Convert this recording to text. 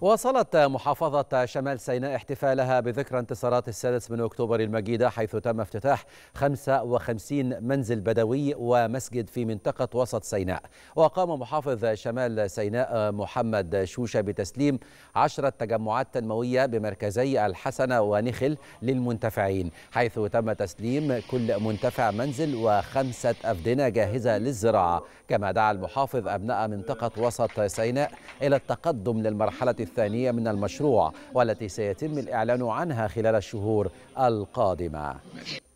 واصلت محافظة شمال سيناء احتفالها بذكرى انتصارات السادس من أكتوبر المجيدة حيث تم افتتاح 55 منزل بدوي ومسجد في منطقة وسط سيناء وقام محافظ شمال سيناء محمد شوشة بتسليم عشرة تجمعات تنموية بمركزي الحسنة ونخل للمنتفعين حيث تم تسليم كل منتفع منزل وخمسة أفدنة جاهزة للزراعة كما دعا المحافظ أبناء منطقة وسط سيناء إلى التقدم للمرحلة الثانية من المشروع والتي سيتم الإعلان عنها خلال الشهور القادمة